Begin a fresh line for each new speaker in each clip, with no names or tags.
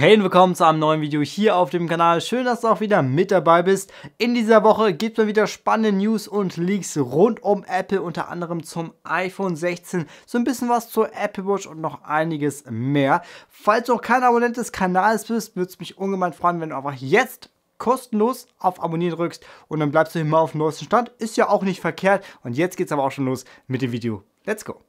Hey und willkommen zu einem neuen Video hier auf dem Kanal. Schön, dass du auch wieder mit dabei bist. In dieser Woche gibt es mal wieder spannende News und Leaks rund um Apple, unter anderem zum iPhone 16, so ein bisschen was zur Apple Watch und noch einiges mehr. Falls du auch kein Abonnent des Kanals bist, würde es mich ungemein freuen, wenn du einfach jetzt kostenlos auf Abonnieren drückst und dann bleibst du immer auf dem neuesten Stand. Ist ja auch nicht verkehrt. Und jetzt geht es aber auch schon los mit dem Video. Let's go!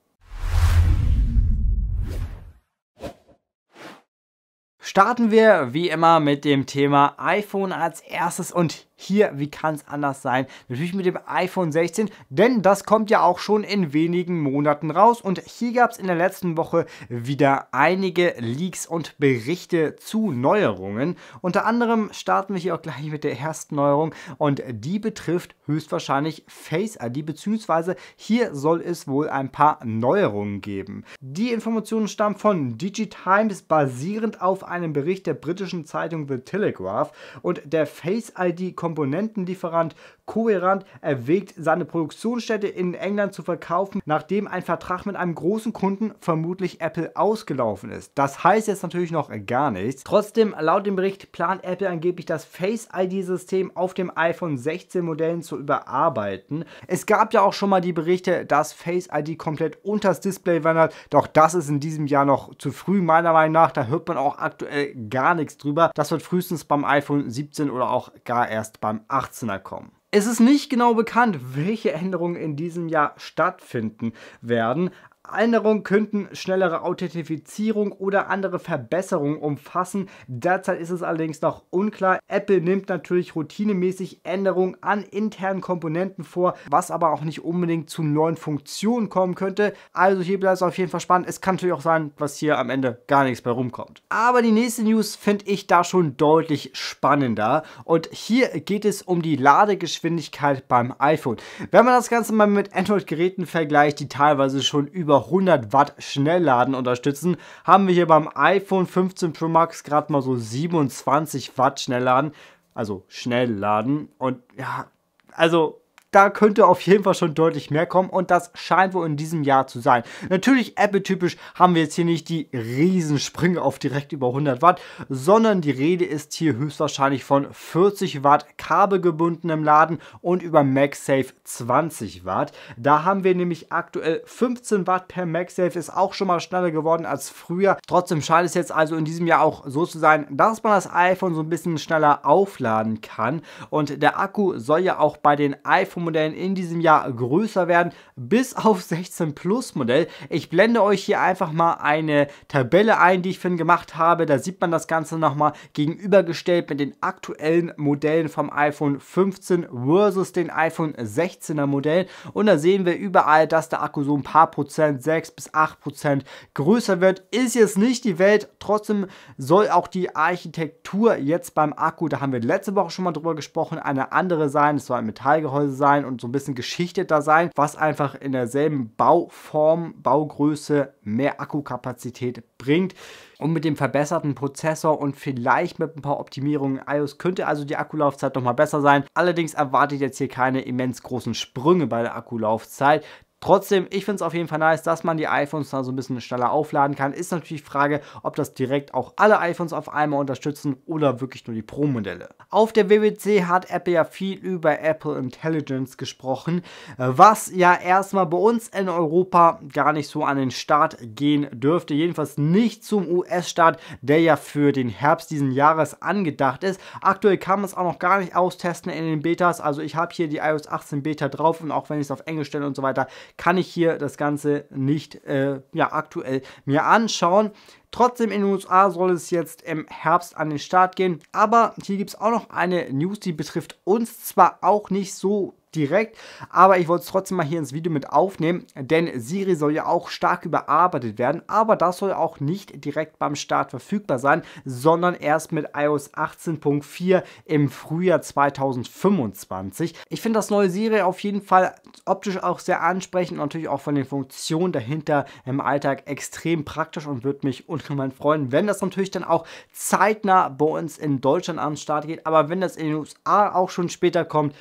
Starten wir wie immer mit dem Thema iPhone als erstes und hier, wie kann es anders sein? Natürlich mit dem iPhone 16, denn das kommt ja auch schon in wenigen Monaten raus. Und hier gab es in der letzten Woche wieder einige Leaks und Berichte zu Neuerungen. Unter anderem starten wir hier auch gleich mit der ersten Neuerung und die betrifft höchstwahrscheinlich Face ID, beziehungsweise hier soll es wohl ein paar Neuerungen geben. Die Informationen stammen von DigiTimes basierend auf einem Bericht der britischen Zeitung The Telegraph und der Face ID kommt Komponentenlieferant Coherent erwägt, seine Produktionsstätte in England zu verkaufen, nachdem ein Vertrag mit einem großen Kunden, vermutlich Apple, ausgelaufen ist. Das heißt jetzt natürlich noch gar nichts. Trotzdem, laut dem Bericht plant Apple angeblich das Face ID-System auf dem iPhone 16 Modellen zu überarbeiten. Es gab ja auch schon mal die Berichte, dass Face ID komplett unters Display wandert, doch das ist in diesem Jahr noch zu früh, meiner Meinung nach. Da hört man auch aktuell gar nichts drüber. Das wird frühestens beim iPhone 17 oder auch gar erst beim 18er kommen. Es ist nicht genau bekannt, welche Änderungen in diesem Jahr stattfinden werden, Änderungen könnten schnellere Authentifizierung oder andere Verbesserungen umfassen. Derzeit ist es allerdings noch unklar. Apple nimmt natürlich routinemäßig Änderungen an internen Komponenten vor, was aber auch nicht unbedingt zu neuen Funktionen kommen könnte. Also hier bleibt es auf jeden Fall spannend. Es kann natürlich auch sein, was hier am Ende gar nichts bei rumkommt. Aber die nächste News finde ich da schon deutlich spannender. Und hier geht es um die Ladegeschwindigkeit beim iPhone. Wenn man das Ganze mal mit Android-Geräten vergleicht, die teilweise schon über über 100 Watt Schnellladen unterstützen, haben wir hier beim iPhone 15 Pro Max gerade mal so 27 Watt Schnellladen, also Schnellladen und ja, also da könnte auf jeden Fall schon deutlich mehr kommen und das scheint wohl in diesem Jahr zu sein. Natürlich Apple-typisch haben wir jetzt hier nicht die Riesensprünge auf direkt über 100 Watt, sondern die Rede ist hier höchstwahrscheinlich von 40 Watt kabelgebundenem Laden und über MagSafe 20 Watt. Da haben wir nämlich aktuell 15 Watt per MagSafe, ist auch schon mal schneller geworden als früher. Trotzdem scheint es jetzt also in diesem Jahr auch so zu sein, dass man das iPhone so ein bisschen schneller aufladen kann und der Akku soll ja auch bei den iPhone Modellen in diesem Jahr größer werden, bis auf 16 Plus Modell. Ich blende euch hier einfach mal eine Tabelle ein, die ich für ihn gemacht habe. Da sieht man das Ganze nochmal gegenübergestellt mit den aktuellen Modellen vom iPhone 15 versus den iPhone 16er Modellen. Und da sehen wir überall, dass der Akku so ein paar Prozent, 6 bis 8 Prozent größer wird. Ist jetzt nicht die Welt, trotzdem soll auch die Architektur jetzt beim Akku, da haben wir letzte Woche schon mal drüber gesprochen, eine andere sein. Es soll ein Metallgehäuse sein sein und so ein bisschen geschichteter sein, was einfach in derselben Bauform, Baugröße mehr Akkukapazität bringt. Und mit dem verbesserten Prozessor und vielleicht mit ein paar Optimierungen in iOS könnte also die Akkulaufzeit nochmal besser sein. Allerdings erwartet jetzt hier keine immens großen Sprünge bei der Akkulaufzeit, Trotzdem, ich finde es auf jeden Fall nice, dass man die iPhones da so ein bisschen schneller aufladen kann. Ist natürlich die Frage, ob das direkt auch alle iPhones auf einmal unterstützen oder wirklich nur die Pro-Modelle. Auf der WWC hat Apple ja viel über Apple Intelligence gesprochen, äh, was ja erstmal bei uns in Europa gar nicht so an den Start gehen dürfte. Jedenfalls nicht zum US-Start, der ja für den Herbst diesen Jahres angedacht ist. Aktuell kann man es auch noch gar nicht austesten in den Betas. Also ich habe hier die iOS 18 Beta drauf und auch wenn ich es auf Englisch stelle und so weiter, kann ich hier das Ganze nicht äh, ja, aktuell mir anschauen. Trotzdem in den USA soll es jetzt im Herbst an den Start gehen. Aber hier gibt es auch noch eine News, die betrifft uns zwar auch nicht so direkt, aber ich wollte es trotzdem mal hier ins Video mit aufnehmen, denn Siri soll ja auch stark überarbeitet werden, aber das soll auch nicht direkt beim Start verfügbar sein, sondern erst mit iOS 18.4 im Frühjahr 2025. Ich finde das neue Siri auf jeden Fall optisch auch sehr ansprechend und natürlich auch von den Funktionen dahinter im Alltag extrem praktisch und würde mich ungemein freuen, wenn das natürlich dann auch zeitnah bei uns in Deutschland am Start geht, aber wenn das in den USA auch schon später kommt,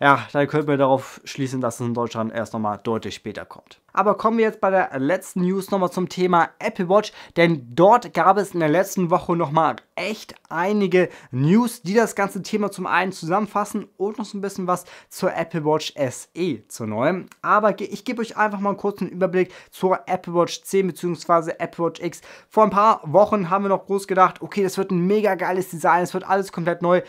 ja, dann können wir darauf schließen, dass es in Deutschland erst nochmal deutlich später kommt. Aber kommen wir jetzt bei der letzten News nochmal zum Thema Apple Watch, denn dort gab es in der letzten Woche nochmal echt einige News, die das ganze Thema zum einen zusammenfassen und noch so ein bisschen was zur Apple Watch SE zur neuen. Aber ich gebe euch einfach mal einen kurzen Überblick zur Apple Watch 10 bzw. Apple Watch X. Vor ein paar Wochen haben wir noch groß gedacht, okay, das wird ein mega geiles Design, es wird alles komplett neu.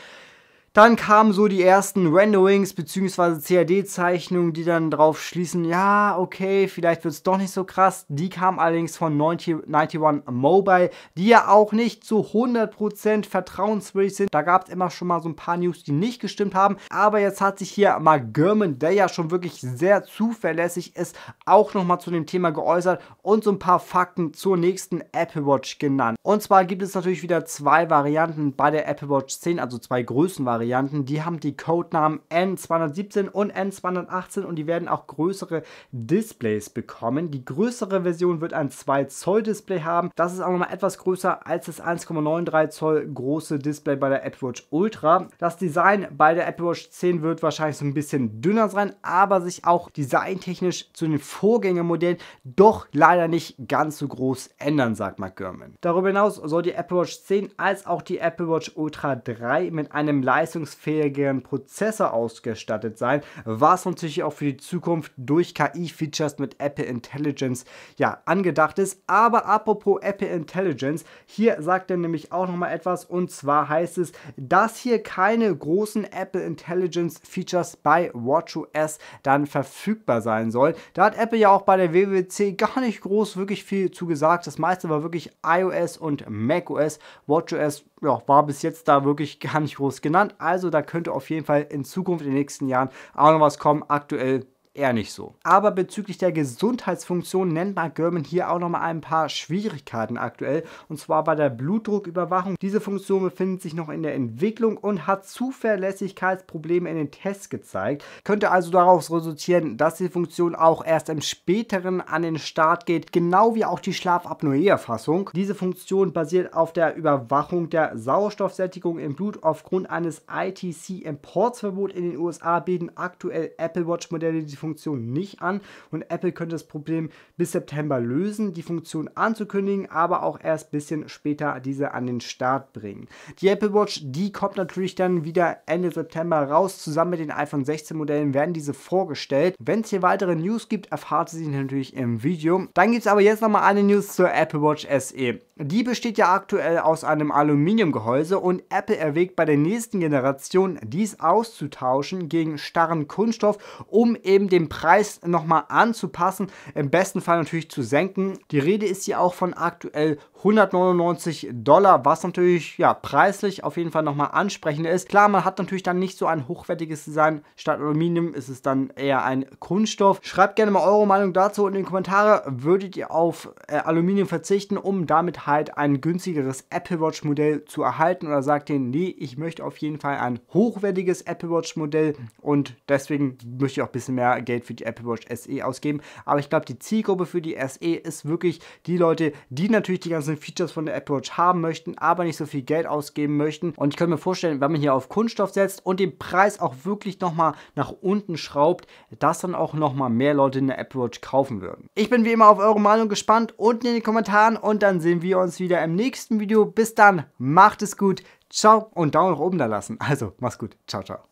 Dann kamen so die ersten Renderings bzw. CAD-Zeichnungen, die dann drauf schließen, ja, okay, vielleicht wird es doch nicht so krass. Die kamen allerdings von 90, 91 Mobile, die ja auch nicht zu 100% vertrauenswürdig sind. Da gab es immer schon mal so ein paar News, die nicht gestimmt haben. Aber jetzt hat sich hier Mark Gurman, der ja schon wirklich sehr zuverlässig ist, auch nochmal zu dem Thema geäußert und so ein paar Fakten zur nächsten Apple Watch genannt. Und zwar gibt es natürlich wieder zwei Varianten bei der Apple Watch 10, also zwei Größenvarianten. Varianten, die haben die Codenamen N217 und N218 und die werden auch größere Displays bekommen. Die größere Version wird ein 2 Zoll Display haben. Das ist auch nochmal etwas größer als das 1,93 Zoll große Display bei der Apple Watch Ultra. Das Design bei der Apple Watch 10 wird wahrscheinlich so ein bisschen dünner sein, aber sich auch designtechnisch zu den Vorgängermodellen doch leider nicht ganz so groß ändern, sagt McGurman. Darüber hinaus soll die Apple Watch 10 als auch die Apple Watch Ultra 3 mit einem Leistungs leistungsfähigeren Prozessor ausgestattet sein, was natürlich auch für die Zukunft durch KI-Features mit Apple Intelligence ja angedacht ist. Aber apropos Apple Intelligence, hier sagt er nämlich auch nochmal etwas und zwar heißt es, dass hier keine großen Apple Intelligence Features bei WatchOS dann verfügbar sein sollen. Da hat Apple ja auch bei der WWC gar nicht groß wirklich viel zu gesagt. Das meiste war wirklich iOS und macOS. WatchOS ja, war bis jetzt da wirklich gar nicht groß genannt. Also da könnte auf jeden Fall in Zukunft in den nächsten Jahren auch noch was kommen. Aktuell eher nicht so. Aber bezüglich der Gesundheitsfunktion nennt Mark Gurman hier auch nochmal ein paar Schwierigkeiten aktuell und zwar bei der Blutdrucküberwachung. Diese Funktion befindet sich noch in der Entwicklung und hat Zuverlässigkeitsprobleme in den Tests gezeigt. Könnte also daraus resultieren, dass die Funktion auch erst im späteren an den Start geht, genau wie auch die Schlafapnoe-Erfassung. Diese Funktion basiert auf der Überwachung der Sauerstoffsättigung im Blut aufgrund eines ITC-Importsverbots in den USA bieten aktuell Apple Watch-Modelle die Funktion nicht an und Apple könnte das Problem bis September lösen, die Funktion anzukündigen, aber auch erst ein bisschen später diese an den Start bringen. Die Apple Watch, die kommt natürlich dann wieder Ende September raus. Zusammen mit den iPhone 16 Modellen werden diese vorgestellt. Wenn es hier weitere News gibt, erfahrt ihr sie natürlich im Video. Dann gibt es aber jetzt nochmal eine News zur Apple Watch SE. Die besteht ja aktuell aus einem Aluminiumgehäuse und Apple erwägt bei der nächsten Generation dies auszutauschen gegen starren Kunststoff, um eben den Preis nochmal anzupassen, im besten Fall natürlich zu senken. Die Rede ist hier auch von aktuell 199 Dollar, was natürlich ja preislich auf jeden Fall nochmal ansprechender ist. Klar, man hat natürlich dann nicht so ein hochwertiges Design. Statt Aluminium ist es dann eher ein Kunststoff. Schreibt gerne mal eure Meinung dazu in die Kommentare. Würdet ihr auf äh, Aluminium verzichten, um damit halt ein günstigeres Apple Watch Modell zu erhalten oder sagt denen, nee, ich möchte auf jeden Fall ein hochwertiges Apple Watch Modell und deswegen möchte ich auch ein bisschen mehr Geld für die Apple Watch SE ausgeben. Aber ich glaube, die Zielgruppe für die SE ist wirklich die Leute, die natürlich die ganzen Features von der Apple Watch haben möchten, aber nicht so viel Geld ausgeben möchten. Und ich könnte mir vorstellen, wenn man hier auf Kunststoff setzt und den Preis auch wirklich nochmal nach unten schraubt, dass dann auch nochmal mehr Leute eine Apple Watch kaufen würden. Ich bin wie immer auf eure Meinung gespannt, unten in den Kommentaren und dann sehen wir uns uns wieder im nächsten Video. Bis dann, macht es gut, ciao und Daumen nach oben da lassen. Also, mach's gut, ciao, ciao.